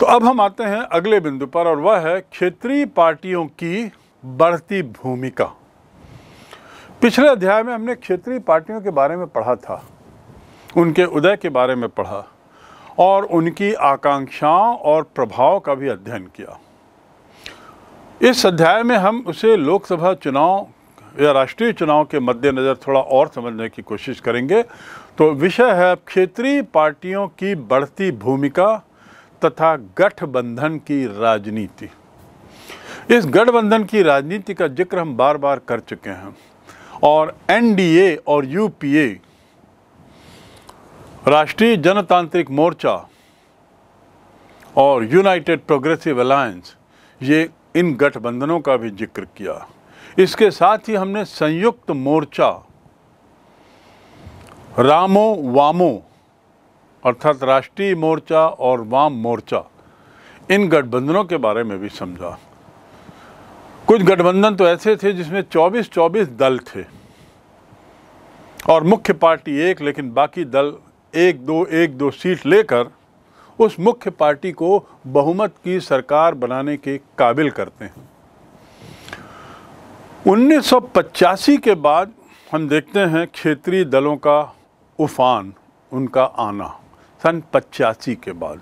तो अब हम आते हैं अगले बिंदु पर और वह है क्षेत्रीय पार्टियों की बढ़ती भूमिका पिछले अध्याय में हमने क्षेत्रीय पार्टियों के बारे में पढ़ा था उनके उदय के बारे में पढ़ा और उनकी आकांक्षाओं और प्रभाव का भी अध्ययन किया इस अध्याय में हम उसे लोकसभा चुनाव या राष्ट्रीय चुनाव के मद्देनज़र थोड़ा और समझने की कोशिश करेंगे तो विषय है क्षेत्रीय पार्टियों की बढ़ती भूमिका तथा गठबंधन की राजनीति इस गठबंधन की राजनीति का जिक्र हम बार बार कर चुके हैं और एनडीए और यूपीए राष्ट्रीय जनतांत्रिक मोर्चा और यूनाइटेड प्रोग्रेसिव अलायंस ये इन गठबंधनों का भी जिक्र किया इसके साथ ही हमने संयुक्त मोर्चा रामो वामो अर्थात राष्ट्रीय मोर्चा और वाम मोर्चा इन गठबंधनों के बारे में भी समझा कुछ गठबंधन तो ऐसे थे जिसमें 24-24 दल थे और मुख्य पार्टी एक लेकिन बाकी दल एक दो एक दो सीट लेकर उस मुख्य पार्टी को बहुमत की सरकार बनाने के काबिल करते हैं उन्नीस के बाद हम देखते हैं क्षेत्रीय दलों का उफान उनका आना सन पचासी के बाद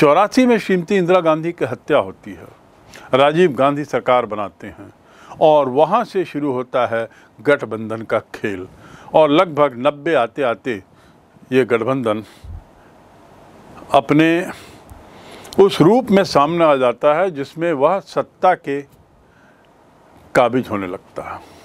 चौरासी में श्रीमती इंदिरा गांधी की हत्या होती है राजीव गांधी सरकार बनाते हैं और वहाँ से शुरू होता है गठबंधन का खेल और लगभग नब्बे आते आते ये गठबंधन अपने उस रूप में सामने आ जाता है जिसमें वह सत्ता के काबिज होने लगता है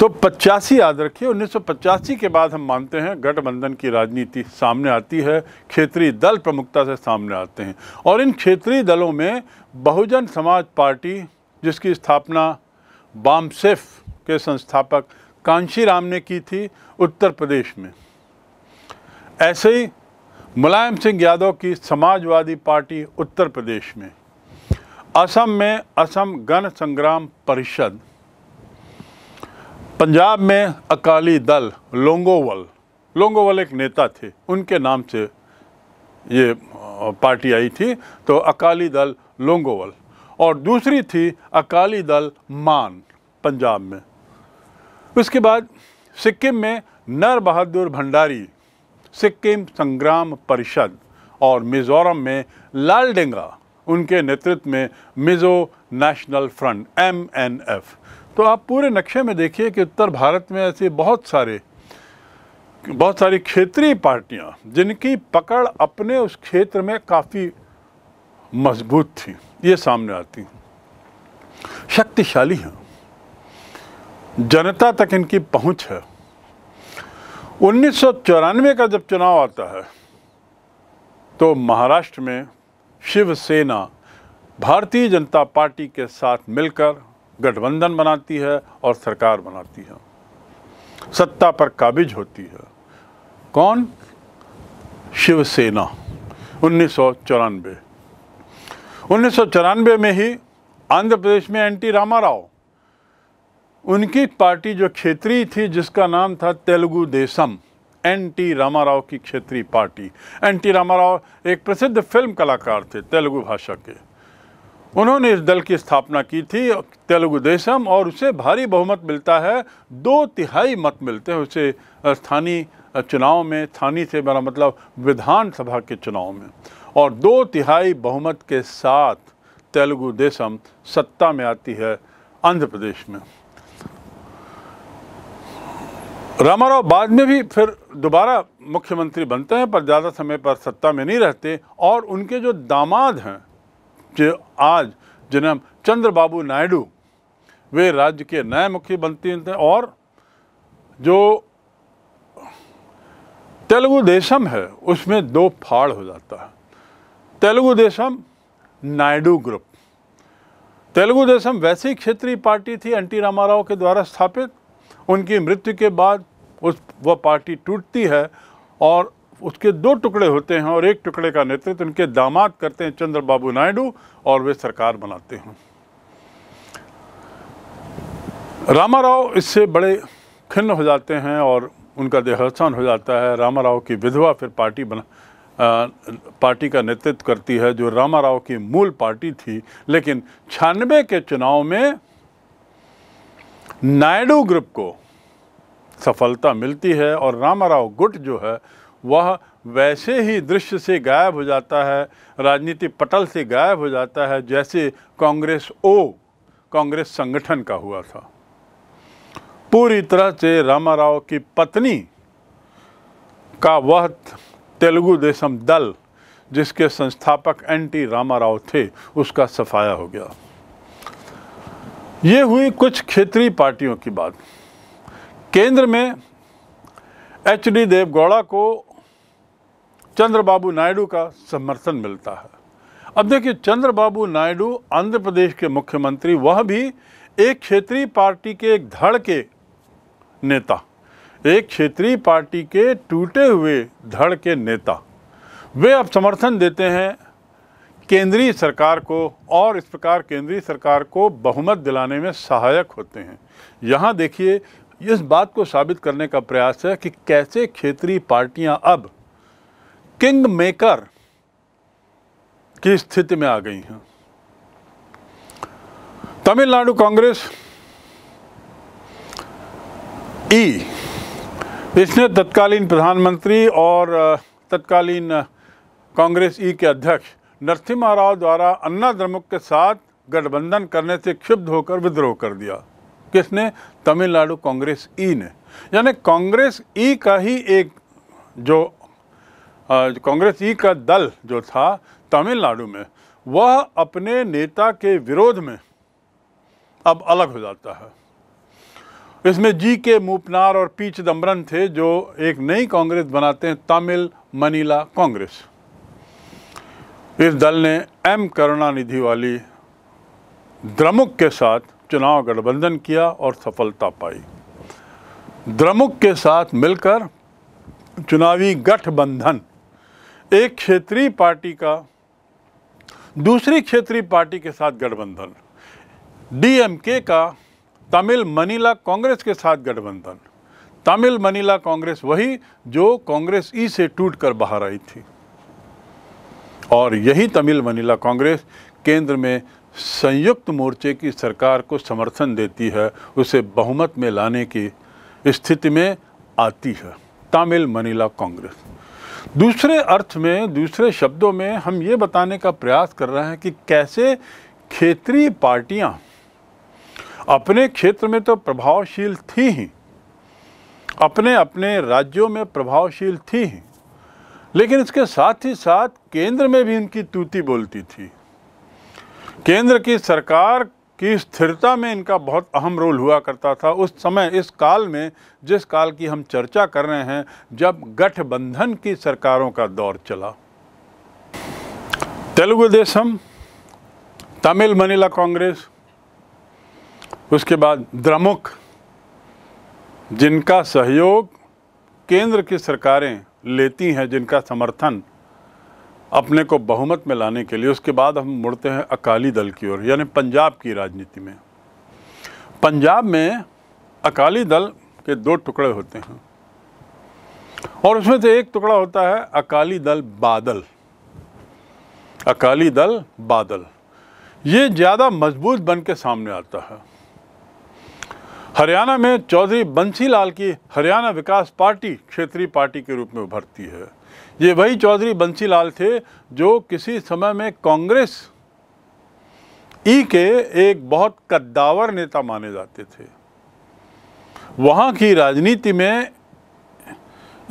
तो पचासी याद रखिए उन्नीस के बाद हम मानते हैं गठबंधन की राजनीति सामने आती है क्षेत्रीय दल प्रमुखता से सामने आते हैं और इन क्षेत्रीय दलों में बहुजन समाज पार्टी जिसकी स्थापना बामसेफ के संस्थापक कांशीराम ने की थी उत्तर प्रदेश में ऐसे ही मुलायम सिंह यादव की समाजवादी पार्टी उत्तर प्रदेश में असम में असम गण संग्राम परिषद पंजाब में अकाली दल लोंगोवल लोंगोवल एक नेता थे उनके नाम से ये पार्टी आई थी तो अकाली दल लोंगोवल और दूसरी थी अकाली दल मान पंजाब में उसके बाद सिक्किम में नर बहादुर भंडारी सिक्किम संग्राम परिषद और मिज़ोरम में लाल डेंगा उनके नेतृत्व में Mizo National Front M N F तो आप पूरे नक्शे में देखिए कि उत्तर भारत में ऐसे बहुत सारे बहुत सारी क्षेत्रीय पार्टियां जिनकी पकड़ अपने उस क्षेत्र में काफ़ी मजबूत थी ये सामने आती शक्तिशाली हैं जनता तक इनकी पहुंच है उन्नीस का जब चुनाव आता है तो महाराष्ट्र में शिवसेना भारतीय जनता पार्टी के साथ मिलकर गठबंधन बनाती है और सरकार बनाती है सत्ता पर काबिज होती है कौन शिवसेना उन्नीस सौ चौरानवे उन्नीस सौ चौरानवे में ही आंध्र प्रदेश में एन टी रामा राव उनकी पार्टी जो क्षेत्रीय थी जिसका नाम था तेलुगु देशम एन टी रामा राव की क्षेत्रीय party N T Rama Rao एक प्रसिद्ध फिल्म कलाकार थे तेलुगु भाषा के उन्होंने इस दल की स्थापना की थी तेलुगु देशम और उसे भारी बहुमत मिलता है दो तिहाई मत मिलते हैं उसे स्थानीय चुनाव में स्थानीय से मेरा मतलब विधानसभा के चुनाव में और दो तिहाई बहुमत के साथ तेलुगु देशम सत्ता में आती है आंध्र प्रदेश में रामाराव बाद में भी फिर दोबारा मुख्यमंत्री बनते हैं पर ज़्यादा समय पर सत्ता में नहीं रहते और उनके जो दामाद हैं जो आज जनाब चंद्रबाबू नायडू वे राज्य के नए मुख्य बनते और जो तेलुगु देशम है उसमें दो फाड़ हो जाता है तेलुगु देशम नायडू ग्रुप तेलुगु देशम वैसी क्षेत्रीय पार्टी थी एन टी रामाराव के द्वारा स्थापित उनकी मृत्यु के बाद उस वह पार्टी टूटती है और उसके दो टुकड़े होते हैं और एक टुकड़े का नेतृत्व उनके दामाद करते हैं चंद्र बाबू नायडू और वे सरकार बनाते हैं रामा राव इससे बड़े खिन्न हो जाते हैं और उनका देहावसान हो जाता है रामा राव की विधवा फिर पार्टी बना आ, पार्टी का नेतृत्व करती है जो रामा राव की मूल पार्टी थी लेकिन छियानबे के चुनाव में नायडू ग्रुप को सफलता मिलती है और रामा राव गुट जो है वह वैसे ही दृश्य से गायब हो जाता है राजनीति पटल से गायब हो जाता है जैसे कांग्रेस ओ कांग्रेस संगठन का हुआ था पूरी तरह से रामाराव की पत्नी का वह तेलुगु देशम दल जिसके संस्थापक एंटी रामाराव थे उसका सफाया हो गया ये हुई कुछ क्षेत्रीय पार्टियों की बात केंद्र में एच डी देवगौड़ा को चंद्रबाबू नायडू का समर्थन मिलता है अब देखिए चंद्रबाबू नायडू आंध्र प्रदेश के मुख्यमंत्री वह भी एक क्षेत्रीय पार्टी के एक धड़ के नेता एक क्षेत्रीय पार्टी के टूटे हुए धड़ के नेता वे अब समर्थन देते हैं केंद्रीय सरकार को और इस प्रकार केंद्रीय सरकार को बहुमत दिलाने में सहायक होते हैं यहाँ देखिए इस बात को साबित करने का प्रयास है कि कैसे क्षेत्रीय पार्टियाँ अब किंग मेकर की स्थिति में आ गई हैं तमिलनाडु कांग्रेस ई इसने तत्कालीन प्रधानमंत्री और तत्कालीन कांग्रेस ई के अध्यक्ष नरसिम्हा राव द्वारा अन्ना द्रमुक के साथ गठबंधन करने से क्षुब्ध होकर विद्रोह कर दिया किसने तमिलनाडु कांग्रेस ई ने यानी कांग्रेस ई का ही एक जो कांग्रेस ही का दल जो था तमिलनाडु में वह अपने नेता के विरोध में अब अलग हो जाता है इसमें जी के मूपनार और पी चिदम्बरम थे जो एक नई कांग्रेस बनाते हैं तमिल मनीला कांग्रेस इस दल ने एम करुणानिधि वाली द्रमुक के साथ चुनाव गठबंधन किया और सफलता पाई द्रमुक के साथ मिलकर चुनावी गठबंधन एक क्षेत्रीय पार्टी का दूसरी क्षेत्रीय पार्टी के साथ गठबंधन डीएमके का तमिल मनीला कांग्रेस के साथ गठबंधन तमिल मनीला कांग्रेस वही जो कांग्रेस ई से टूट कर बाहर आई थी और यही तमिल मनीला कांग्रेस केंद्र में संयुक्त मोर्चे की सरकार को समर्थन देती है उसे बहुमत में लाने की स्थिति में आती है तमिल मनीला कांग्रेस दूसरे अर्थ में दूसरे शब्दों में हम ये बताने का प्रयास कर रहे हैं कि कैसे क्षेत्रीय पार्टियां अपने क्षेत्र में तो प्रभावशील थी ही अपने अपने राज्यों में प्रभावशील थी ही लेकिन इसके साथ ही साथ केंद्र में भी इनकी तूती बोलती थी केंद्र की सरकार की स्थिरता में इनका बहुत अहम रोल हुआ करता था उस समय इस काल में जिस काल की हम चर्चा कर रहे हैं जब गठबंधन की सरकारों का दौर चला तेलुगु देशम तमिल मनीला कांग्रेस उसके बाद द्रमुक जिनका सहयोग केंद्र की सरकारें लेती हैं जिनका समर्थन अपने को बहुमत में लाने के लिए उसके बाद हम मुड़ते हैं अकाली दल की ओर यानी पंजाब की राजनीति में पंजाब में अकाली दल के दो टुकड़े होते हैं और उसमें से एक टुकड़ा होता है अकाली दल बादल अकाली दल बादल ये ज़्यादा मजबूत बन के सामने आता है हरियाणा में चौधरी बंसीलाल की हरियाणा विकास पार्टी क्षेत्रीय पार्टी के रूप में उभरती है ये वही चौधरी बंसीलाल थे जो किसी समय में कांग्रेस ई के एक बहुत कद्दावर नेता माने जाते थे वहाँ की राजनीति में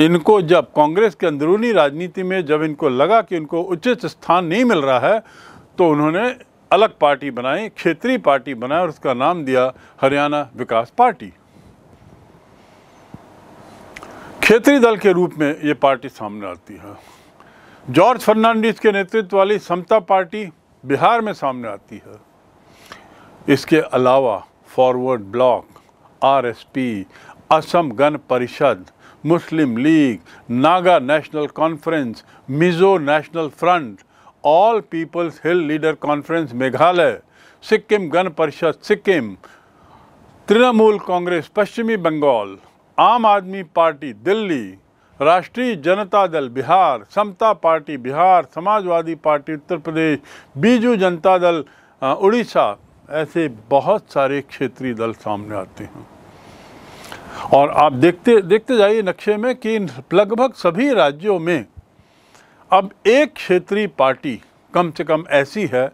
इनको जब कांग्रेस के अंदरूनी राजनीति में जब इनको लगा कि इनको उचित स्थान नहीं मिल रहा है तो उन्होंने अलग पार्टी बनाई क्षेत्रीय पार्टी बनाई और उसका नाम दिया हरियाणा विकास पार्टी क्षेत्रीय दल के रूप में ये पार्टी सामने आती है जॉर्ज फर्नांडिस के नेतृत्व वाली समता पार्टी बिहार में सामने आती है इसके अलावा forward block RSP Asom Gana Parishad Muslim League Naga National Conference Mizo National Front All Peoples Hill Leader Conference Meghalaya Sikkim Gana Parishad Sikkim Trinamool Congress पश्चिमी बंगाल आम आदमी party Delhi Rashtriya Janata Dal Bihar Samata Party Bihar Samajwadi Party Uttar Pradesh Biju Janata Dal Orissa ऐसे बहुत सारे क्षेत्रीय दल सामने आते हैं और आप देखते देखते जाइए नक्शे में कि लगभग सभी राज्यों में अब एक क्षेत्रीय पार्टी कम से कम ऐसी है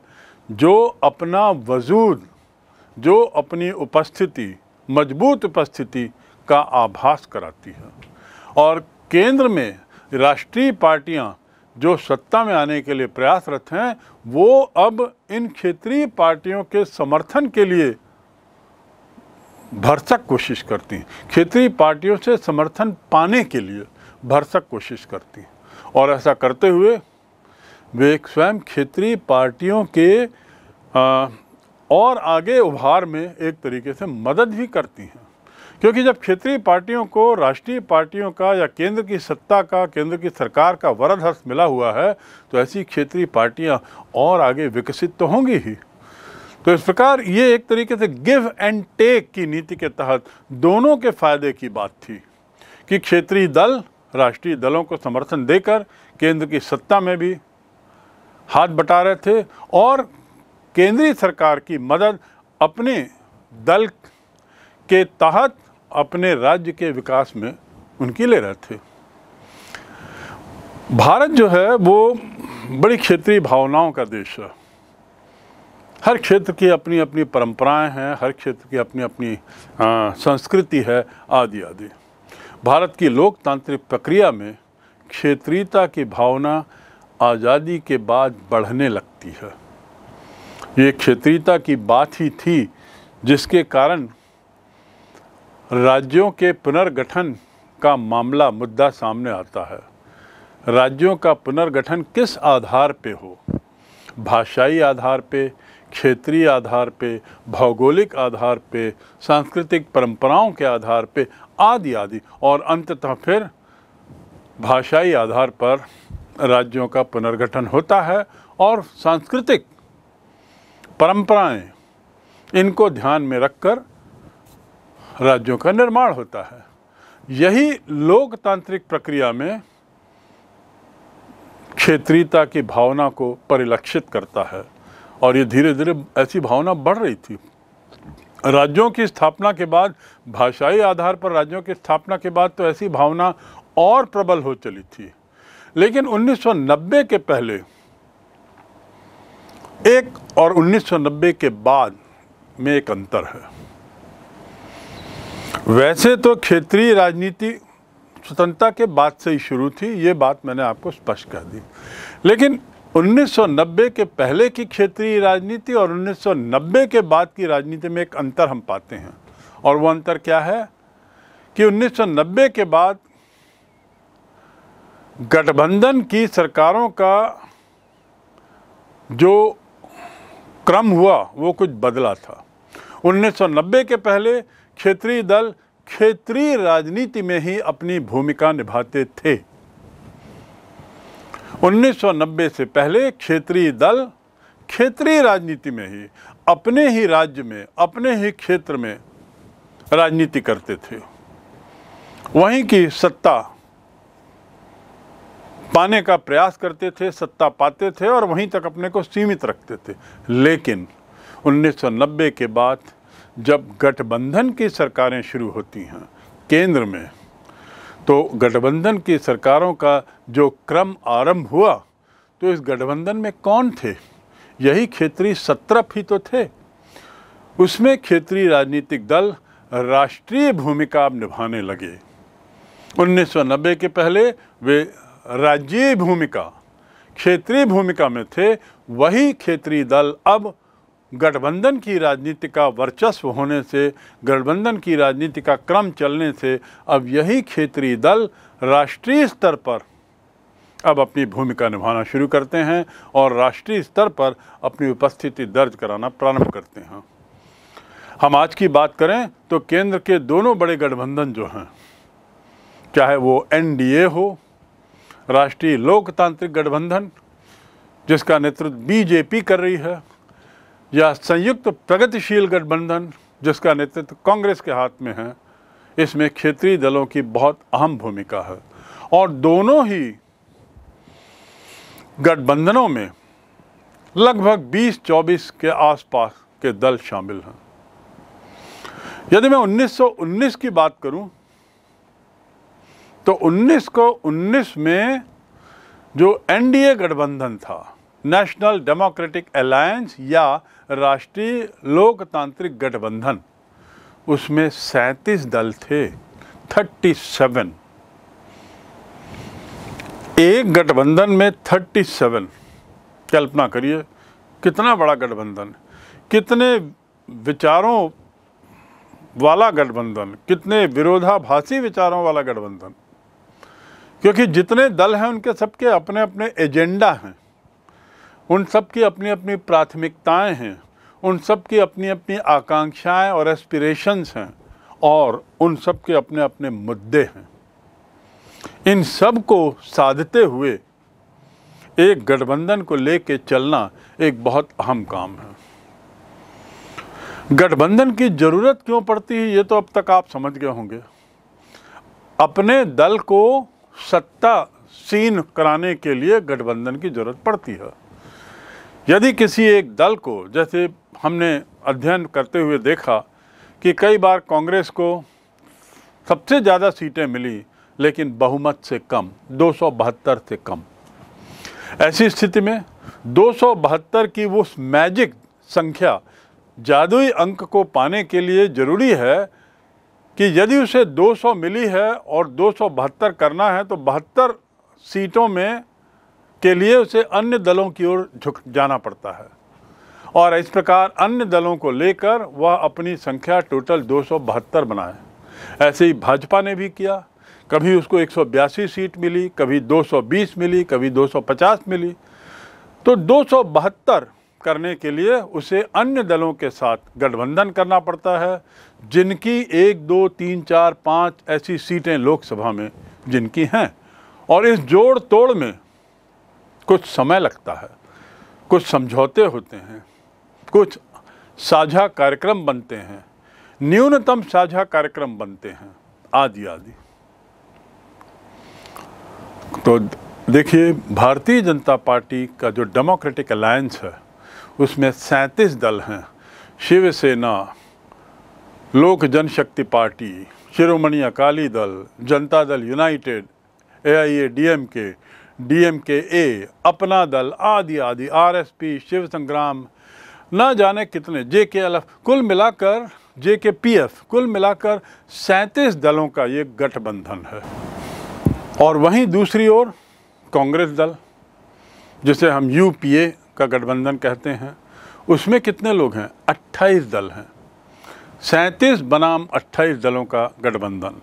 जो अपना वजूद जो अपनी उपस्थिति मजबूत उपस्थिति का आभास कराती है और केंद्र में राष्ट्रीय पार्टियां जो सत्ता में आने के लिए प्रयासरत हैं वो अब इन क्षेत्रीय पार्टियों के समर्थन के लिए भरसक कोशिश करती हैं क्षेत्रीय पार्टियों से समर्थन पाने के लिए भरसक कोशिश करती हैं और ऐसा करते हुए वे स्वयं क्षेत्रीय पार्टियों के आ, और आगे उभार में एक तरीके से मदद भी करती हैं क्योंकि जब क्षेत्रीय पार्टियों को राष्ट्रीय पार्टियों का या केंद्र की सत्ता का केंद्र की सरकार का वरद हर्ष मिला हुआ है तो ऐसी क्षेत्रीय पार्टियां और आगे विकसित तो होंगी ही तो इस प्रकार ये एक तरीके से गिव एंड टेक की नीति के तहत दोनों के फायदे की बात थी कि क्षेत्रीय दल राष्ट्रीय दलों को समर्थन देकर केंद्र की सत्ता में भी हाथ बटा रहे थे और केंद्रीय सरकार की मदद अपने दल के तहत अपने राज्य के विकास में उनकी ले रहे थे भारत जो है वो बड़ी क्षेत्रीय भावनाओं का देश है हर क्षेत्र की अपनी अपनी परंपराएं हैं हर क्षेत्र की अपनी अपनी संस्कृति है आदि आदि भारत की लोकतांत्रिक प्रक्रिया में क्षेत्रीयता की भावना आज़ादी के बाद बढ़ने लगती है ये क्षेत्रीयता की बात ही थी जिसके कारण राज्यों के पुनर्गठन का मामला मुद्दा सामने आता है राज्यों का पुनर्गठन किस आधार पे हो भाषाई आधार पे क्षेत्रीय आधार पे भौगोलिक आधार पे सांस्कृतिक परंपराओं के आधार पे आदि आदि और अंततः फिर भाषाई आधार पर राज्यों का पुनर्गठन होता है और सांस्कृतिक परंपराएं इनको ध्यान में रखकर राज्यों का निर्माण होता है यही लोकतांत्रिक प्रक्रिया में क्षेत्रीयता की भावना को परिलक्षित करता है और ये धीरे धीरे ऐसी भावना बढ़ रही थी राज्यों की स्थापना के बाद भाषाई आधार पर राज्यों की स्थापना के बाद तो ऐसी भावना और प्रबल हो चली थी लेकिन 1990 के पहले एक और 1990 के बाद में एक अंतर है वैसे तो क्षेत्रीय राजनीति स्वतंत्रता के बाद से ही शुरू थी ये बात मैंने आपको स्पष्ट कर दी लेकिन 1990 के पहले की क्षेत्रीय राजनीति और 1990 के बाद की राजनीति में एक अंतर हम पाते हैं और वो अंतर क्या है कि 1990 के बाद गठबंधन की सरकारों का जो क्रम हुआ वो कुछ बदला था 1990 के पहले क्षेत्रीय दल क्षेत्रीय राजनीति में ही अपनी भूमिका निभाते थे 1990 से पहले क्षेत्रीय दल क्षेत्रीय राजनीति में ही अपने ही राज्य में अपने ही क्षेत्र में राजनीति करते थे वहीं की सत्ता पाने का प्रयास करते थे सत्ता पाते थे और वहीं तक अपने को सीमित रखते थे लेकिन 1990 के बाद जब गठबंधन की सरकारें शुरू होती हैं केंद्र में तो गठबंधन की सरकारों का जो क्रम आरंभ हुआ तो इस गठबंधन में कौन थे यही क्षेत्रीय सत्रप ही तो थे उसमें क्षेत्रीय राजनीतिक दल राष्ट्रीय भूमिका अब निभाने लगे 1990 के पहले वे राज्य भूमिका क्षेत्रीय भूमिका में थे वही क्षेत्रीय दल अब गठबंधन की राजनीति का वर्चस्व होने से गठबंधन की राजनीति का क्रम चलने से अब यही क्षेत्रीय दल राष्ट्रीय स्तर पर अब अपनी भूमिका निभाना शुरू करते हैं और राष्ट्रीय स्तर पर अपनी उपस्थिति दर्ज कराना प्रारंभ करते हैं हम आज की बात करें तो केंद्र के दोनों बड़े गठबंधन जो हैं चाहे वो एनडीए हो राष्ट्रीय लोकतांत्रिक गठबंधन जिसका नेतृत्व बीजेपी कर रही है या संयुक्त प्रगतिशील गठबंधन जिसका नेतृत्व कांग्रेस के हाथ में है इसमें क्षेत्रीय दलों की बहुत अहम भूमिका है और दोनों ही गठबंधनों में लगभग 20-24 के आसपास के दल शामिल हैं यदि मैं 1919 की बात करूं तो 19 को 19 में जो एनडीए गठबंधन था नेशनल डेमोक्रेटिक अलायंस या राष्ट्रीय लोकतांत्रिक गठबंधन उसमें सैतीस दल थे थर्टी सेवन एक गठबंधन में थर्टी सेवन कल्पना करिए कितना बड़ा गठबंधन कितने विचारों वाला गठबंधन कितने विरोधाभासी विचारों वाला गठबंधन क्योंकि जितने दल हैं उनके सबके अपने अपने एजेंडा हैं उन सब की अपनी अपनी प्राथमिकताएं हैं उन सब की अपनी अपनी आकांक्षाएं और एस्पिरेशंस हैं और उन सब के अपने अपने मुद्दे हैं इन सब को साधते हुए एक गठबंधन को लेके चलना एक बहुत अहम काम है गठबंधन की ज़रूरत क्यों पड़ती है ये तो अब तक आप समझ गए होंगे अपने दल को सत्ता सीन कराने के लिए गठबंधन की ज़रूरत पड़ती है यदि किसी एक दल को जैसे हमने अध्ययन करते हुए देखा कि कई बार कांग्रेस को सबसे ज़्यादा सीटें मिली लेकिन बहुमत से कम दो से कम ऐसी स्थिति में दो की वो मैजिक संख्या जादुई अंक को पाने के लिए ज़रूरी है कि यदि उसे 200 मिली है और दो करना है तो बहत्तर सीटों में के लिए उसे अन्य दलों की ओर झुक जाना पड़ता है और इस प्रकार अन्य दलों को लेकर वह अपनी संख्या टोटल दो बनाए ऐसे ही भाजपा ने भी किया कभी उसको एक सीट मिली कभी 220 मिली कभी 250 मिली तो दो करने के लिए उसे अन्य दलों के साथ गठबंधन करना पड़ता है जिनकी एक दो तीन चार पाँच ऐसी सीटें लोकसभा में जिनकी हैं और इस जोड़ तोड़ में कुछ समय लगता है कुछ समझौते होते हैं कुछ साझा कार्यक्रम बनते हैं न्यूनतम साझा कार्यक्रम बनते हैं आदि आदि तो देखिए भारतीय जनता पार्टी का जो डेमोक्रेटिक अलायंस है उसमें सैंतीस दल हैं शिवसेना लोक जनशक्ति party Shiromani Akali Dal Janata Dal United A I A D M K DMK के ए अपना दल आदि आदि आर एस पी शिव संग्राम न जाने कितने जे के एल एफ कुल मिलाकर जे के पी एफ कुल मिलाकर सैंतीस दलों का ये गठबंधन है और वहीं दूसरी ओर कांग्रेस दल जिसे हम यू पी ए का गठबंधन कहते हैं उसमें कितने लोग हैं अट्ठाईस दल हैं सैंतीस बनाम अट्ठाईस दलों का गठबंधन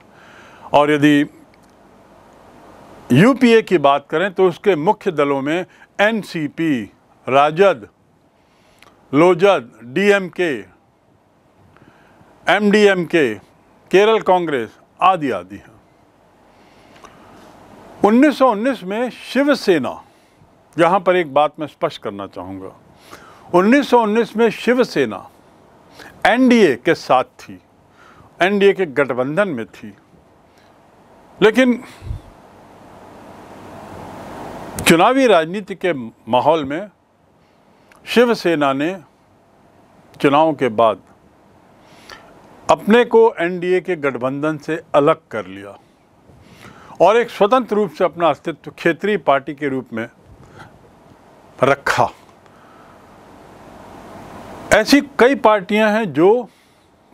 और यदि यूपीए की बात करें तो उसके मुख्य दलों में NCP, Rajad Lojad DMK, MDMK, Kerala Congress आदि आदि हैं 1919 में शिवसेना यहाँ पर एक बात मैं स्पष्ट करना चाहूँगा 1919 में शिवसेना एनडीए के साथ थी एनडीए के गठबंधन में थी लेकिन चुनावी राजनीति के माहौल में शिवसेना ने चुनाव के बाद अपने को एनडीए के गठबंधन से अलग कर लिया और एक स्वतंत्र रूप से अपना अस्तित्व क्षेत्रीय पार्टी के रूप में रखा ऐसी कई पार्टियां हैं जो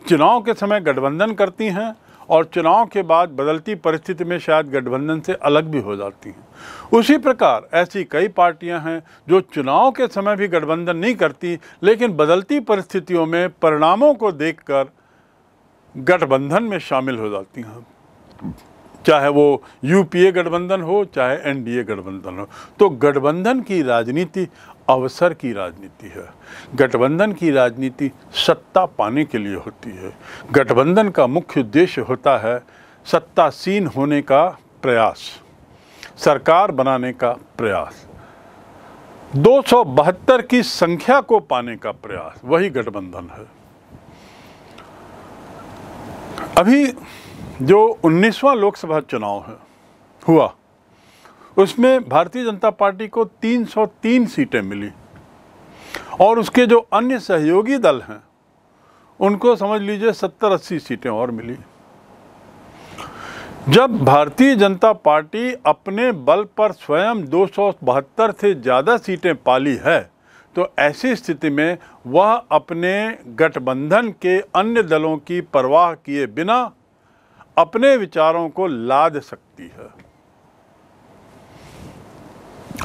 चुनाव के समय गठबंधन करती हैं और चुनाव के बाद बदलती परिस्थिति में शायद गठबंधन से अलग भी हो जाती हैं उसी प्रकार ऐसी कई पार्टियां हैं जो चुनाव के समय भी गठबंधन नहीं करती लेकिन बदलती परिस्थितियों में परिणामों को देखकर गठबंधन में शामिल हो जाती हैं चाहे वो यूपीए गठबंधन हो चाहे एनडीए गठबंधन हो तो गठबंधन की राजनीति अवसर की राजनीति है गठबंधन की राजनीति सत्ता पाने के लिए होती है गठबंधन का मुख्य उद्देश्य होता है सत्तासीन होने का प्रयास सरकार बनाने का प्रयास दो की संख्या को पाने का प्रयास वही गठबंधन है अभी जो 19वां लोकसभा चुनाव है हुआ उसमें भारतीय जनता पार्टी को 303 सीटें मिली और उसके जो अन्य सहयोगी दल हैं उनको समझ लीजिए 70-80 सीटें और मिली जब भारतीय जनता पार्टी अपने बल पर स्वयं दो से ज़्यादा सीटें पाली है तो ऐसी स्थिति में वह अपने गठबंधन के अन्य दलों की परवाह किए बिना अपने विचारों को लाद सकती है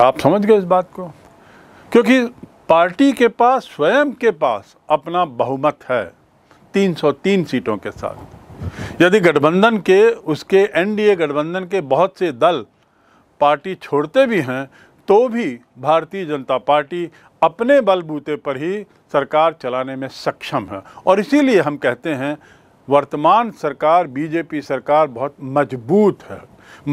आप समझ गए इस बात को क्योंकि पार्टी के पास स्वयं के पास अपना बहुमत है 303 सीटों के साथ यदि गठबंधन के उसके एनडीए गठबंधन के बहुत से दल पार्टी छोड़ते भी हैं तो भी भारतीय जनता पार्टी अपने बलबूते पर ही सरकार चलाने में सक्षम है और इसीलिए हम कहते हैं वर्तमान सरकार बीजेपी सरकार बहुत मजबूत है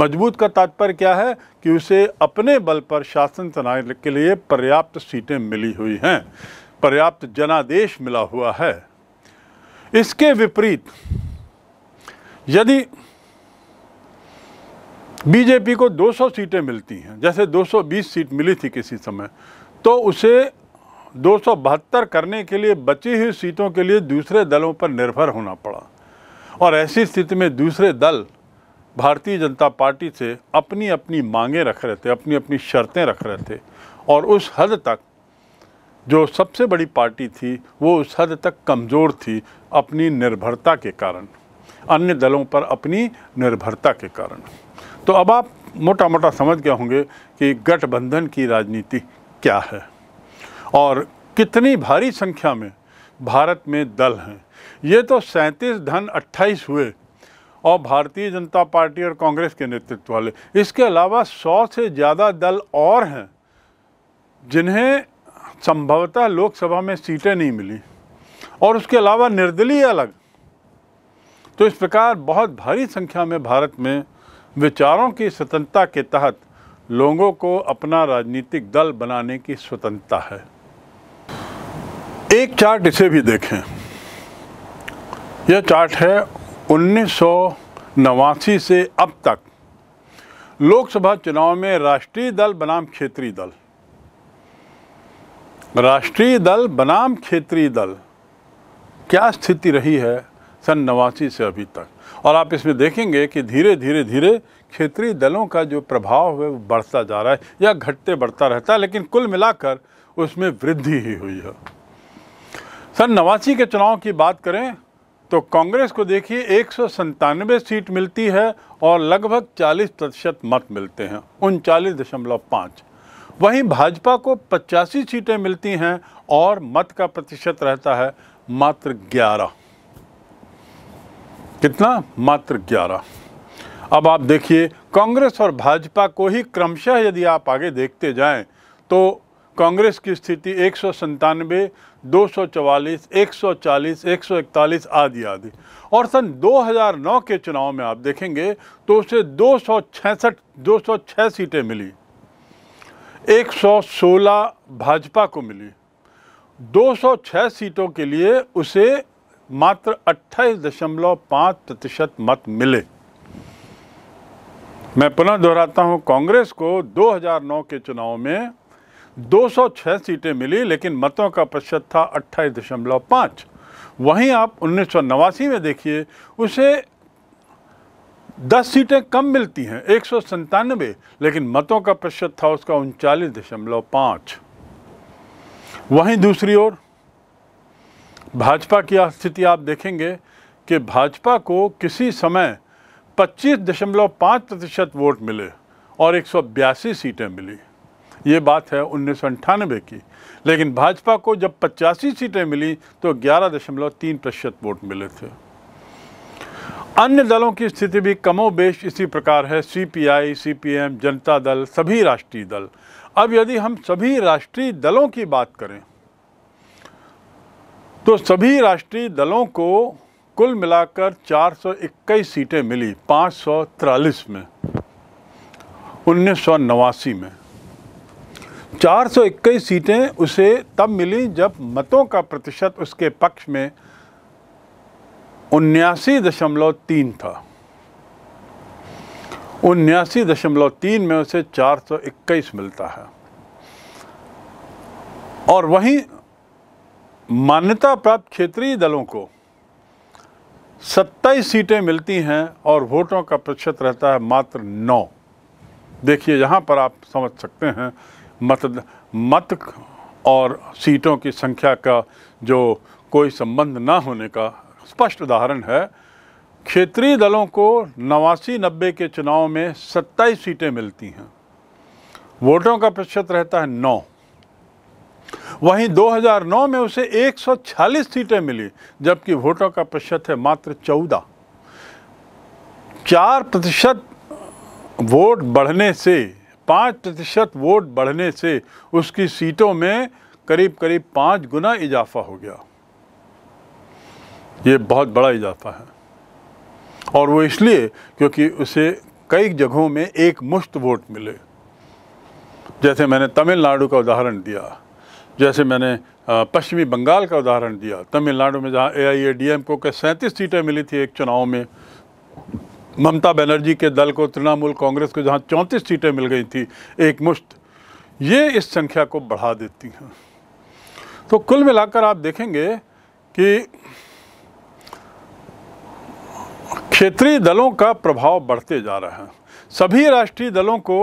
मजबूत का तात्पर्य क्या है कि उसे अपने बल पर शासन चलाने के लिए पर्याप्त सीटें मिली हुई हैं पर्याप्त जनादेश मिला हुआ है इसके विपरीत यदि बीजेपी को 200 सीटें मिलती हैं जैसे 220 सीट मिली थी किसी समय तो उसे दो करने के लिए बची हुई सीटों के लिए दूसरे दलों पर निर्भर होना पड़ा और ऐसी स्थिति में दूसरे दल भारतीय जनता पार्टी से अपनी अपनी मांगें रख रहे थे अपनी अपनी शर्तें रख रहे थे और उस हद तक जो सबसे बड़ी पार्टी थी वो उस हद तक कमज़ोर थी अपनी निर्भरता के कारण अन्य दलों पर अपनी निर्भरता के कारण तो अब आप मोटा मोटा समझ गए होंगे कि गठबंधन की राजनीति क्या है और कितनी भारी संख्या में भारत में दल हैं ये तो सैंतीस धन अट्ठाईस हुए और भारतीय जनता पार्टी और कांग्रेस के नेतृत्व वाले इसके अलावा सौ से ज़्यादा दल और हैं जिन्हें संभवतः लोकसभा में सीटें नहीं मिली और उसके अलावा निर्दलीय अलग तो इस प्रकार बहुत भारी संख्या में भारत में विचारों की स्वतंत्रता के तहत लोगों को अपना राजनीतिक दल बनाने की स्वतंत्रता है एक चार्ट इसे भी देखें यह चार्ट है उन्नीस से अब तक लोकसभा चुनाव में राष्ट्रीय दल बनाम क्षेत्रीय दल राष्ट्रीय दल बनाम क्षेत्रीय दल क्या स्थिति रही है सन नवासी से अभी तक और आप इसमें देखेंगे कि धीरे धीरे धीरे क्षेत्रीय दलों का जो प्रभाव है वो बढ़ता जा रहा है या घटते बढ़ता रहता है लेकिन कुल मिलाकर उसमें वृद्धि ही हुई है सर नवासी के चुनाव की बात करें तो कांग्रेस को देखिए एक सीट मिलती है और लगभग 40 प्रतिशत मत मिलते हैं उनचालीस दशमलव पाँच वहीं भाजपा को पचासी सीटें मिलती हैं और मत का प्रतिशत रहता है मात्र 11 कितना मात्र 11 अब आप देखिए कांग्रेस और भाजपा को ही क्रमशः यदि आप आगे देखते जाएं तो कांग्रेस की स्थिति एक 244, 140, 141 आदि आदि और सन 2009 के चुनाव में आप देखेंगे तो उसे दो सौ सीटें मिली 116 भाजपा को मिली 206 सीटों के लिए उसे मात्र 28.5 प्रतिशत मत मिले मैं पुनः दोहराता हूं कांग्रेस को 2009 के चुनाव में 206 सीटें मिली लेकिन मतों का प्रतिशत था अट्ठाईस दशमलव पाँच वहीं आप उन्नीस में देखिए उसे 10 सीटें कम मिलती हैं एक लेकिन मतों का प्रतिशत था उसका उनचालीस दशमलव पाँच वहीं दूसरी ओर भाजपा की स्थिति आप देखेंगे कि भाजपा को किसी समय 25.5 प्रतिशत वोट मिले और एक सीटें मिली ये बात है उन्नीस की लेकिन भाजपा को जब पचासी सीटें मिली तो ग्यारह दशमलव तीन प्रतिशत वोट मिले थे अन्य दलों की स्थिति भी कमोबेश इसी प्रकार है सीपीआई, सीपीएम, जनता दल सभी राष्ट्रीय दल अब यदि हम सभी राष्ट्रीय दलों की बात करें तो सभी राष्ट्रीय दलों को कुल मिलाकर 421 सीटें मिली पाँच में उन्नीस में 421 सीटें उसे तब मिली जब मतों का प्रतिशत उसके पक्ष में उन्यासी दशमलव तीन था उन्यासी दशमलव तीन में उसे 421 मिलता है और वहीं मान्यता प्राप्त क्षेत्रीय दलों को सत्ताईस सीटें मिलती हैं और वोटों का प्रतिशत रहता है मात्र नौ देखिए यहाँ पर आप समझ सकते हैं मत मत और सीटों की संख्या का जो कोई संबंध ना होने का स्पष्ट उदाहरण है क्षेत्रीय दलों को नवासी नब्बे के चुनाव में सत्ताईस सीटें मिलती हैं वोटों का प्रतिशत रहता है नौ वहीं 2009 में उसे 146 सीटें मिली जबकि वोटों का प्रतिशत है मात्र 14 चार प्रतिशत वोट बढ़ने से पाँच प्रतिशत वोट बढ़ने से उसकी सीटों में करीब करीब पाँच गुना इजाफा हो गया ये बहुत बड़ा इजाफा है और वो इसलिए क्योंकि उसे कई जगहों में एक मुश्त वोट मिले जैसे मैंने तमिलनाडु का उदाहरण दिया जैसे मैंने पश्चिमी बंगाल का उदाहरण दिया तमिलनाडु में जहाँ ए आई ए डी एम को के सैंतीस सीटें मिली थी एक चुनाव में ममता बनर्जी के दल को तृणमूल कांग्रेस को जहाँ चौंतीस सीटें मिल गई थी एकमुश्त ये इस संख्या को बढ़ा देती हैं तो कुल मिलाकर आप देखेंगे कि क्षेत्रीय दलों का प्रभाव बढ़ते जा रहा है सभी राष्ट्रीय दलों को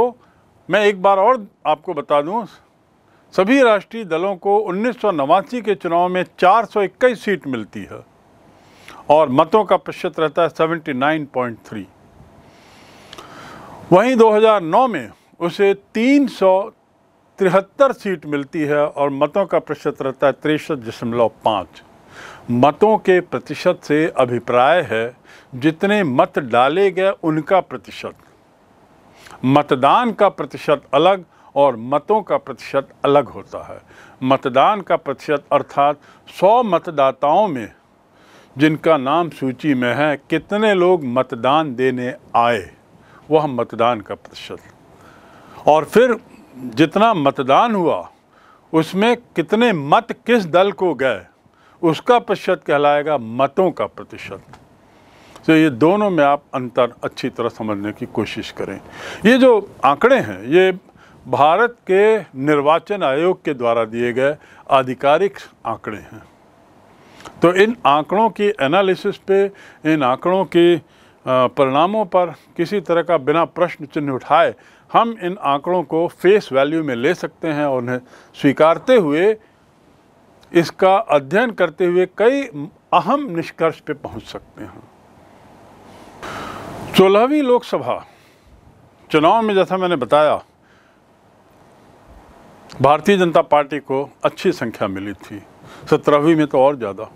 मैं एक बार और आपको बता दूं सभी राष्ट्रीय दलों को उन्नीस के चुनाव में चार सीट मिलती है और मतों का प्रतिशत रहता है 79.3 वहीं 2009 में उसे तीन तिहत्तर सीट मिलती है और मतों का प्रतिशत रहता है तिरसठ दशमलव पाँच मतों के प्रतिशत से अभिप्राय है जितने मत डाले गए उनका प्रतिशत मतदान का प्रतिशत अलग और मतों का प्रतिशत अलग होता है मतदान का प्रतिशत अर्थात 100 मतदाताओं में जिनका नाम सूची में है कितने लोग मतदान देने आए वह मतदान का प्रतिशत और फिर जितना मतदान हुआ उसमें कितने मत किस दल को गए उसका प्रतिशत कहलाएगा मतों का प्रतिशत तो ये दोनों में आप अंतर अच्छी तरह समझने की कोशिश करें ये जो आंकड़े हैं ये भारत के निर्वाचन आयोग के द्वारा दिए गए आधिकारिक आंकड़े हैं तो इन आंकड़ों की एनालिसिस पे इन आंकड़ों के परिणामों पर किसी तरह का बिना प्रश्न चिन्ह उठाए हम इन आंकड़ों को फेस वैल्यू में ले सकते हैं और उन्हें स्वीकारते हुए इसका अध्ययन करते हुए कई अहम निष्कर्ष पे पहुंच सकते हैं सोलहवीं लोकसभा चुनाव में जैसा मैंने बताया भारतीय जनता पार्टी को अच्छी संख्या मिली थी सत्रहवीं में तो और ज़्यादा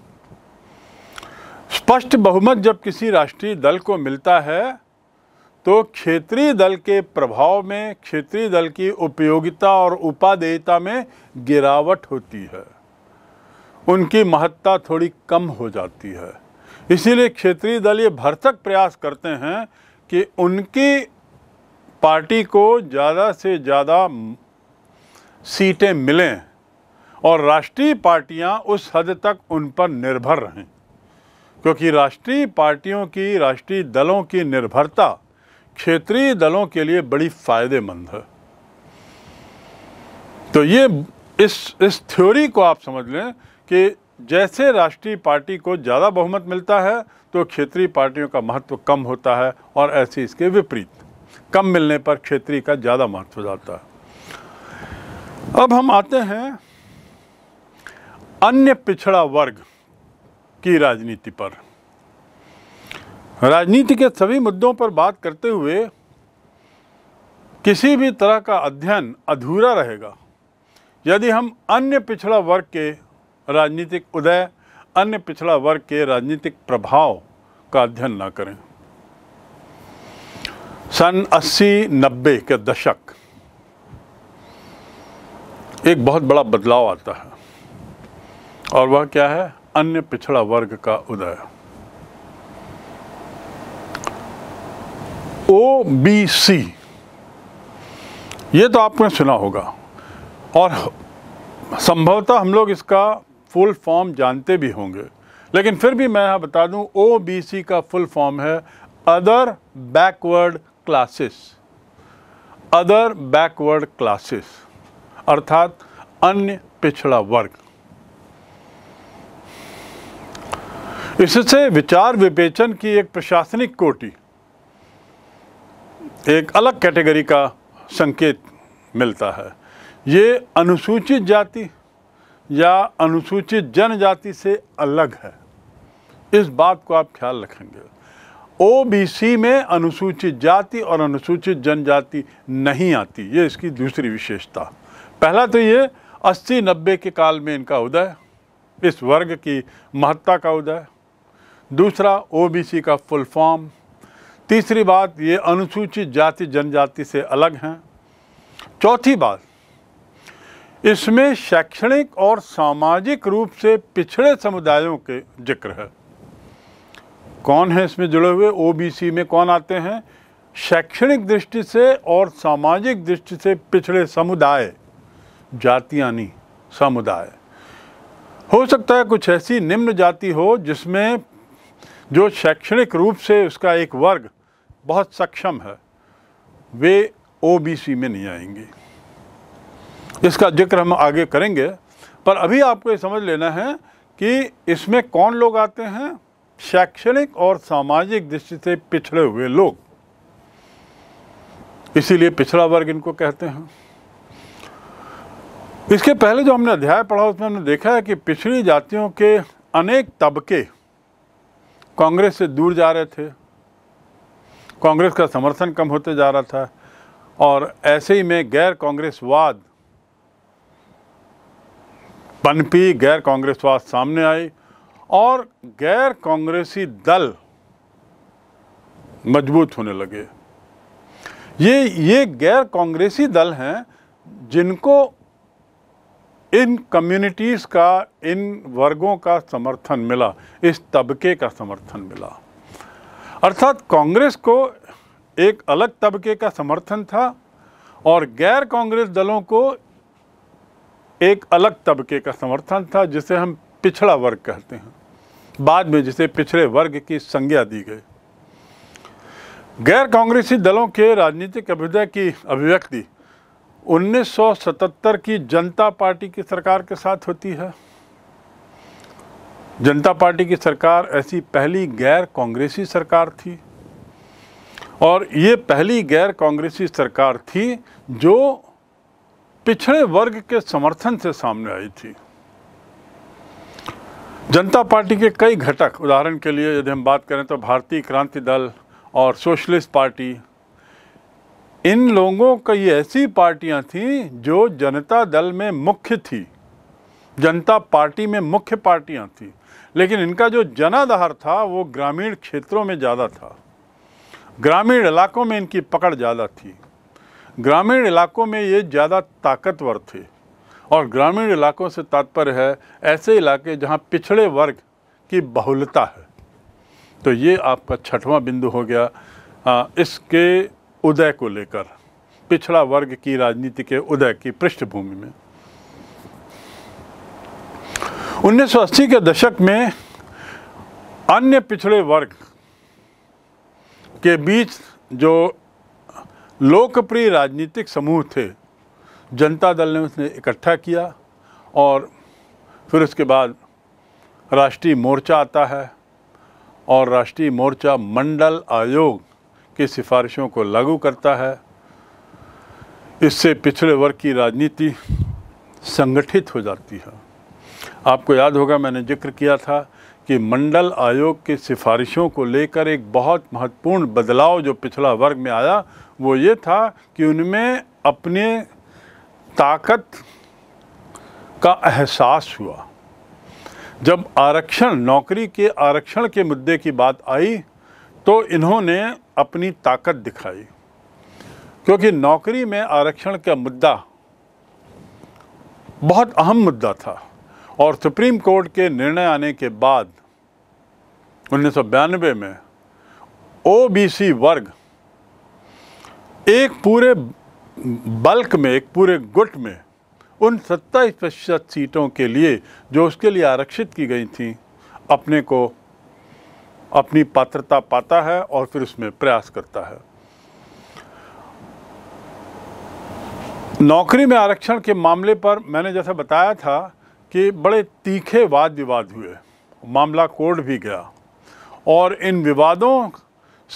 स्पष्ट बहुमत जब किसी राष्ट्रीय दल को मिलता है तो क्षेत्रीय दल के प्रभाव में क्षेत्रीय दल की उपयोगिता और उपादेयता में गिरावट होती है उनकी महत्ता थोड़ी कम हो जाती है इसीलिए क्षेत्रीय दल ये भरसक प्रयास करते हैं कि उनकी पार्टी को ज़्यादा से ज़्यादा सीटें मिलें और राष्ट्रीय पार्टियां उस हद तक उन पर निर्भर रहें क्योंकि राष्ट्रीय पार्टियों की राष्ट्रीय दलों की निर्भरता क्षेत्रीय दलों के लिए बड़ी फ़ायदेमंद है तो ये इस इस थ्योरी को आप समझ लें कि जैसे राष्ट्रीय पार्टी को ज़्यादा बहुमत मिलता है तो क्षेत्रीय पार्टियों का महत्व कम होता है और ऐसे इसके विपरीत कम मिलने पर क्षेत्रीय का ज़्यादा महत्व जाता है अब हम आते हैं अन्य पिछड़ा वर्ग की राजनीति पर राजनीति के सभी मुद्दों पर बात करते हुए किसी भी तरह का अध्ययन अधूरा रहेगा यदि हम अन्य पिछड़ा वर्ग के राजनीतिक उदय अन्य पिछड़ा वर्ग के राजनीतिक प्रभाव का अध्ययन ना करें सन 80-90 के दशक एक बहुत बड़ा बदलाव आता है और वह क्या है अन्य पिछड़ा वर्ग का उदय ओ बी सी ये तो आपने सुना होगा और संभवतः हम लोग इसका फुल फॉर्म जानते भी होंगे लेकिन फिर भी मैं यहाँ बता दूँ ओ बी सी का फुल फॉर्म है other backward classes other backward classes अर्थात अन्य पिछड़ा वर्ग इससे विचार विवेचन की एक प्रशासनिक कोटि एक अलग कैटेगरी का संकेत मिलता है ये अनुसूचित जाति या अनुसूचित जनजाति से अलग है इस बात को आप ख्याल रखेंगे ओबीसी में अनुसूचित जाति और अनुसूचित जनजाति नहीं आती ये इसकी दूसरी विशेषता पहला तो ये अस्सी नब्बे के काल में इनका उदय इस वर्ग की महत्ता का उदय दूसरा ओबीसी का फुल फॉर्म तीसरी बात ये अनुसूचित जाति जनजाति से अलग हैं चौथी बात इसमें शैक्षणिक और सामाजिक रूप से पिछड़े समुदायों के जिक्र है कौन है इसमें जुड़े हुए ओबीसी में कौन आते हैं शैक्षणिक दृष्टि से और सामाजिक दृष्टि से पिछड़े समुदाय जातियाँ नहीं समुदाय हो सकता है कुछ ऐसी निम्न जाति हो जिसमें जो शैक्षणिक रूप से उसका एक वर्ग बहुत सक्षम है वे ओबीसी में नहीं आएंगे इसका जिक्र हम आगे करेंगे पर अभी आपको ये समझ लेना है कि इसमें कौन लोग आते हैं शैक्षणिक और सामाजिक दृष्टि से पिछड़े हुए लोग इसीलिए पिछड़ा वर्ग इनको कहते हैं इसके पहले जो हमने अध्याय पढ़ा उसमें हमने देखा है कि पिछड़ी जातियों के अनेक तबके कांग्रेस से दूर जा रहे थे कांग्रेस का समर्थन कम होते जा रहा था और ऐसे ही में गैर कांग्रेसवाद पनपी गैर कांग्रेसवाद सामने आई और गैर कांग्रेसी दल मजबूत होने लगे ये ये गैर कांग्रेसी दल हैं जिनको इन कम्युनिटीज़ का इन वर्गों का समर्थन मिला इस तबके का समर्थन मिला अर्थात कांग्रेस को एक अलग तबके का समर्थन था और गैर कांग्रेस दलों को एक अलग तबके का समर्थन था जिसे हम पिछड़ा वर्ग कहते हैं बाद में जिसे पिछड़े वर्ग की संज्ञा दी गई गैर कांग्रेसी दलों के राजनीतिक अभ्युदय की अभिव्यक्ति 1977 की जनता पार्टी की सरकार के साथ होती है जनता पार्टी की सरकार ऐसी पहली गैर कांग्रेसी सरकार थी और ये पहली गैर कांग्रेसी सरकार थी जो पिछड़े वर्ग के समर्थन से सामने आई थी जनता पार्टी के कई घटक उदाहरण के लिए यदि हम बात करें तो भारतीय क्रांति दल और सोशलिस्ट पार्टी इन लोगों की ऐसी पार्टियां थीं जो जनता दल में मुख्य थी जनता पार्टी में मुख्य पार्टियां थीं लेकिन इनका जो जनाधार था वो ग्रामीण क्षेत्रों में ज़्यादा था ग्रामीण इलाकों में इनकी पकड़ ज़्यादा थी ग्रामीण इलाकों में ये ज़्यादा ताकतवर थे और ग्रामीण इलाकों से तात्पर्य है ऐसे इलाके जहाँ पिछड़े वर्ग की बहुलता है तो ये आपका छठवां बिंदु हो गया आ, इसके उदय को लेकर पिछड़ा वर्ग की राजनीति के उदय की पृष्ठभूमि में 1980 के दशक में अन्य पिछड़े वर्ग के बीच जो लोकप्रिय राजनीतिक समूह थे जनता दल ने उसने इकट्ठा किया और फिर उसके बाद राष्ट्रीय मोर्चा आता है और राष्ट्रीय मोर्चा मंडल आयोग की सिफारिशों को लागू करता है इससे पिछड़े वर्ग की राजनीति संगठित हो जाती है आपको याद होगा मैंने जिक्र किया था कि मंडल आयोग की सिफारिशों को लेकर एक बहुत महत्वपूर्ण बदलाव जो पिछड़ा वर्ग में आया वो ये था कि उनमें अपने ताकत का एहसास हुआ जब आरक्षण नौकरी के आरक्षण के मुद्दे की बात आई तो इन्होंने अपनी ताकत दिखाई क्योंकि नौकरी में आरक्षण का मुद्दा बहुत अहम मुद्दा था और सुप्रीम कोर्ट के निर्णय आने के बाद उन्नीस में ओबीसी वर्ग एक पूरे बल्क में एक पूरे गुट में उन सत्ताईस प्रतिशत सीटों के लिए जो उसके लिए आरक्षित की गई थी अपने को अपनी पात्रता पाता है और फिर उसमें प्रयास करता है नौकरी में आरक्षण के मामले पर मैंने जैसा बताया था कि बड़े तीखे वाद विवाद हुए मामला कोर्ट भी गया और इन विवादों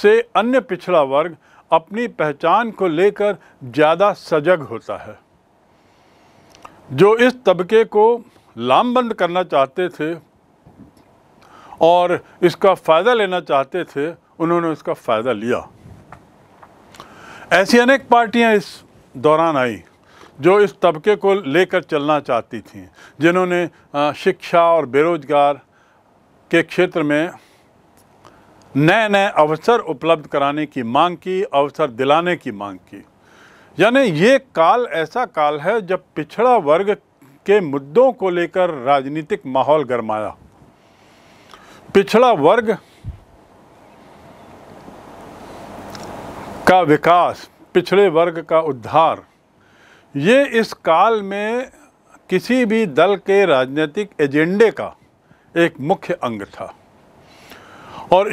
से अन्य पिछड़ा वर्ग अपनी पहचान को लेकर ज़्यादा सजग होता है जो इस तबके को लामबंद करना चाहते थे और इसका फ़ायदा लेना चाहते थे उन्होंने इसका फ़ायदा लिया ऐसी अनेक पार्टियां इस दौरान आई जो इस तबके को लेकर चलना चाहती थीं जिन्होंने शिक्षा और बेरोज़गार के क्षेत्र में नए नए अवसर उपलब्ध कराने की मांग की अवसर दिलाने की मांग की यानी ये काल ऐसा काल है जब पिछड़ा वर्ग के मुद्दों को लेकर राजनीतिक माहौल गरमाया पिछड़ा वर्ग का विकास पिछड़े वर्ग का उद्धार ये इस काल में किसी भी दल के राजनीतिक एजेंडे का एक मुख्य अंग था और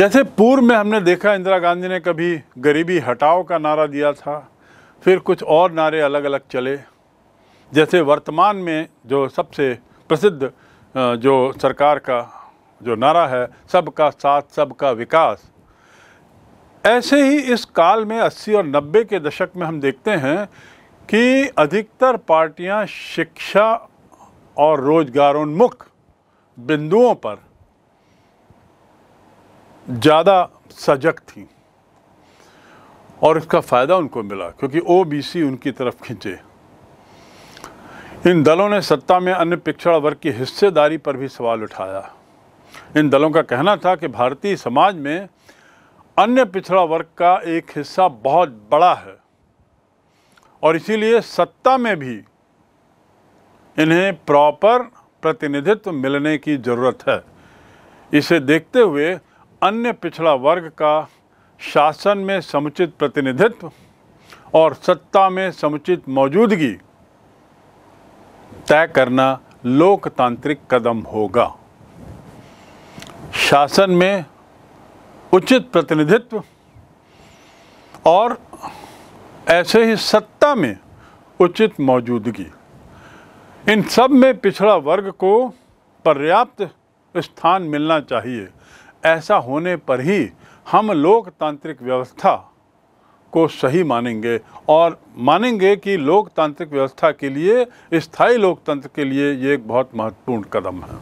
जैसे पूर्व में हमने देखा इंदिरा गांधी ने कभी गरीबी हटाओ का नारा दिया था फिर कुछ और नारे अलग अलग चले जैसे वर्तमान में जो सबसे प्रसिद्ध जो सरकार का जो नारा है सबका साथ सबका विकास ऐसे ही इस काल में 80 और 90 के दशक में हम देखते हैं कि अधिकतर पार्टियां शिक्षा और रोजगारोन्मुख बिंदुओं पर ज़्यादा सजग थीं और इसका फ़ायदा उनको मिला क्योंकि ओबीसी उनकी तरफ खींचे इन दलों ने सत्ता में अन्य पिछड़ा वर्ग की हिस्सेदारी पर भी सवाल उठाया इन दलों का कहना था कि भारतीय समाज में अन्य पिछड़ा वर्ग का एक हिस्सा बहुत बड़ा है और इसीलिए सत्ता में भी इन्हें प्रॉपर प्रतिनिधित्व मिलने की ज़रूरत है इसे देखते हुए अन्य पिछड़ा वर्ग का शासन में समुचित प्रतिनिधित्व और सत्ता में समुचित मौजूदगी तय करना लोकतांत्रिक कदम होगा शासन में उचित प्रतिनिधित्व और ऐसे ही सत्ता में उचित मौजूदगी इन सब में पिछड़ा वर्ग को पर्याप्त स्थान मिलना चाहिए ऐसा होने पर ही हम लोकतांत्रिक व्यवस्था को सही मानेंगे और मानेंगे कि लोकतांत्रिक व्यवस्था के लिए स्थायी लोकतंत्र के लिए ये एक बहुत महत्वपूर्ण कदम है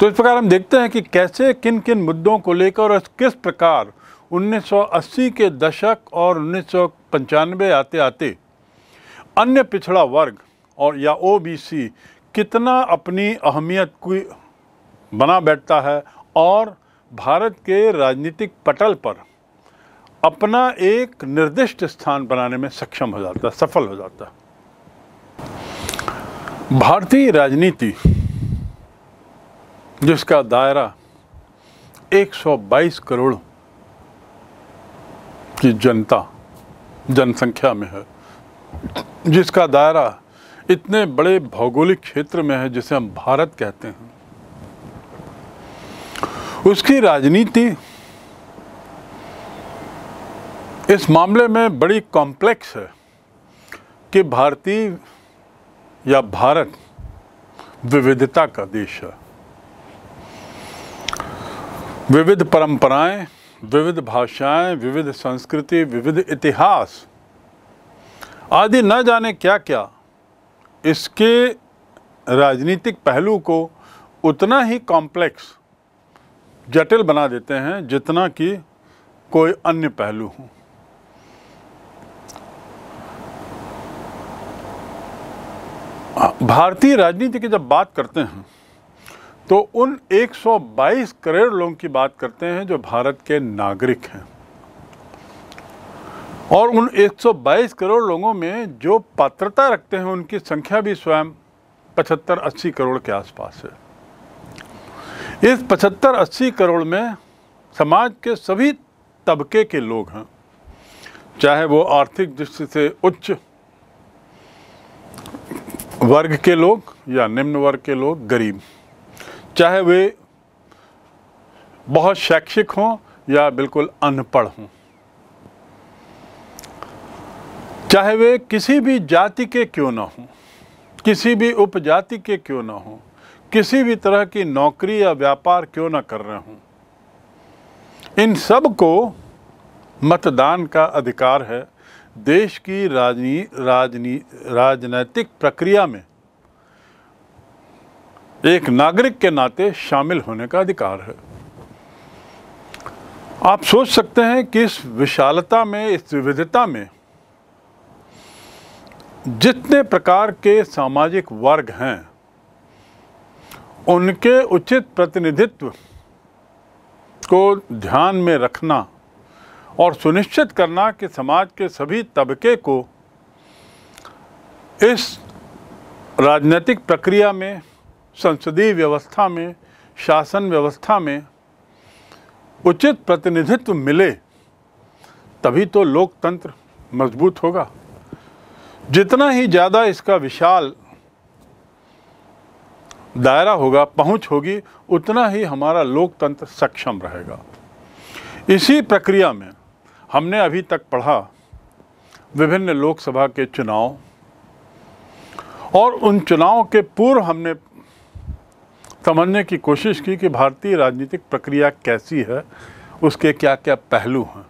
तो इस प्रकार हम देखते हैं कि कैसे किन किन मुद्दों को लेकर और किस प्रकार 1980 के दशक और उन्नीस आते आते अन्य पिछड़ा वर्ग और या ओबीसी कितना अपनी अहमियत को बना बैठता है और भारत के राजनीतिक पटल पर अपना एक निर्दिष्ट स्थान बनाने में सक्षम हो जाता है सफल हो जाता भारतीय राजनीति जिसका दायरा 122 करोड़ की जनता जनसंख्या में है जिसका दायरा इतने बड़े भौगोलिक क्षेत्र में है जिसे हम भारत कहते हैं उसकी राजनीति इस मामले में बड़ी कॉम्प्लेक्स है कि भारतीय या भारत विविधता का देश है विविध परंपराएं, विविध भाषाएं, विविध संस्कृति विविध इतिहास आदि न जाने क्या क्या इसके राजनीतिक पहलू को उतना ही कॉम्प्लेक्स जटिल बना देते हैं जितना कि कोई अन्य पहलू हो भारतीय राजनीति की जब बात करते हैं तो उन 122 करोड़ लोगों की बात करते हैं जो भारत के नागरिक हैं और उन 122 करोड़ लोगों में जो पात्रता रखते हैं उनकी संख्या भी स्वयं 75-80 करोड़ के आसपास है इस 75-80 करोड़ में समाज के सभी तबके के लोग हैं चाहे वो आर्थिक दृष्टि से उच्च वर्ग के लोग या निम्न वर्ग के लोग गरीब चाहे वे बहुत शैक्षिक हों या बिल्कुल अनपढ़ हों चाहे वे किसी भी जाति के क्यों ना हों किसी भी उपजाति के क्यों ना हों किसी भी तरह की नौकरी या व्यापार क्यों ना कर रहे हों इन सब को मतदान का अधिकार है देश की राजनी राजनी राजनैतिक प्रक्रिया में एक नागरिक के नाते शामिल होने का अधिकार है आप सोच सकते हैं कि इस विशालता में इस विविधता में जितने प्रकार के सामाजिक वर्ग हैं उनके उचित प्रतिनिधित्व को ध्यान में रखना और सुनिश्चित करना कि समाज के सभी तबके को इस राजनीतिक प्रक्रिया में संसदीय व्यवस्था में शासन व्यवस्था में उचित प्रतिनिधित्व मिले तभी तो लोकतंत्र मजबूत होगा जितना ही ज़्यादा इसका विशाल दायरा होगा पहुंच होगी उतना ही हमारा लोकतंत्र सक्षम रहेगा इसी प्रक्रिया में हमने अभी तक पढ़ा विभिन्न लोकसभा के चुनाव और उन चुनाव के पूर्व हमने समझने की कोशिश की कि भारतीय राजनीतिक प्रक्रिया कैसी है उसके क्या क्या पहलू हैं